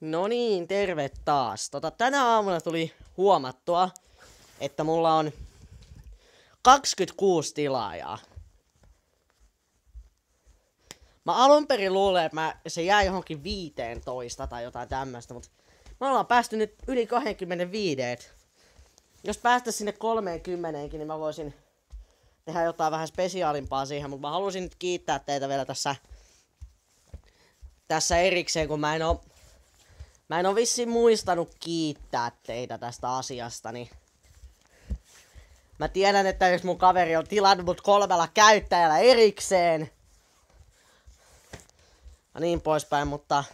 No niin, terve taas. Tota, tänä aamuna tuli huomattua, että mulla on 26 tilaajaa. Mä alun perin luulen, että mä, se jäi johonkin 15 tai jotain tämmöistä, mutta me ollaan päästy nyt yli 25. Jos päästä sinne 30, niin mä voisin tehdä jotain vähän spesiaalimpaa siihen, mutta mä halusin nyt kiittää teitä vielä tässä, tässä erikseen, kun mä en oo Mä en oo vissi muistanut kiittää teitä tästä asiasta, niin... Mä tiedän, että jos mun kaveri on tilannut mut kolmella käyttäjällä erikseen. Ja niin poispäin, mutta...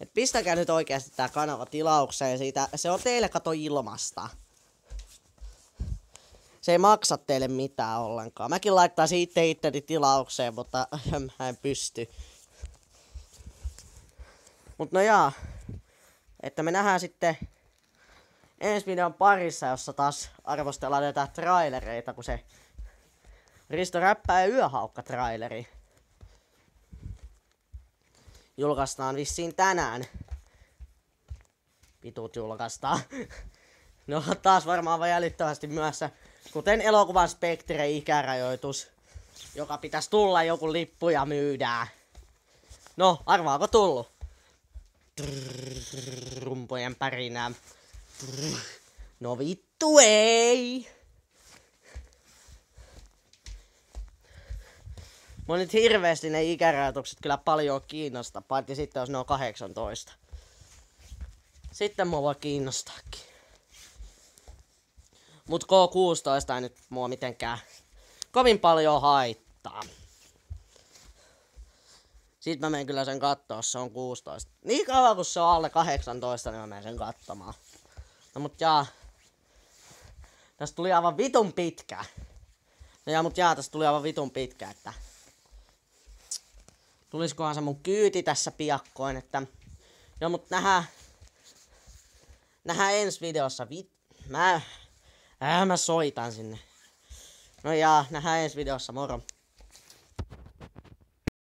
Et pistäkää nyt oikeasti tää kanava tilaukseen siitä. Se on teille kato ilmasta. Se ei maksa teille mitään ollenkaan. Mäkin laittaisin itse itteni tilaukseen, mutta mä en pysty. Mutta no jaa, että me nähdään sitten ensi videon parissa, jossa taas arvostellaan näitä trailereita, kun se Risto Räppä ja Yöhaukka-traileri julkaistaan vissiin tänään. Pituut julkaistaan. No taas varmaan vaan jäljittävästi myössä, kuten elokuvan Spektre ikärajoitus, joka pitäisi tulla joku lippuja myydään. No, arvaako tullut? rumpojen pärinää. No vittu ei! Mä nyt hirveästi ne ikärajoitukset kyllä paljon kiinnosta, paitsi sitten jos ne on 18. Sitten mua voi kiinnostaakin. Mut K16 ei nyt mua mitenkään kovin paljon haittaa. Sitten mä menen kyllä sen kattoa, se on 16. Niin kauan kun se on alle 18, niin mä menen sen katsomaan. No mut jaa. Tästä tuli aivan vitun pitkä. No jaa, mut jaa, tästä tuli aivan vitun pitkä, että... Tulisikohan se mun kyyti tässä piakkoin, että... Joo, mut nähdään... Nähdään ensi videossa vit... Mä... Äh, mä soitan sinne. No jaa, nähdään ensi videossa, moro.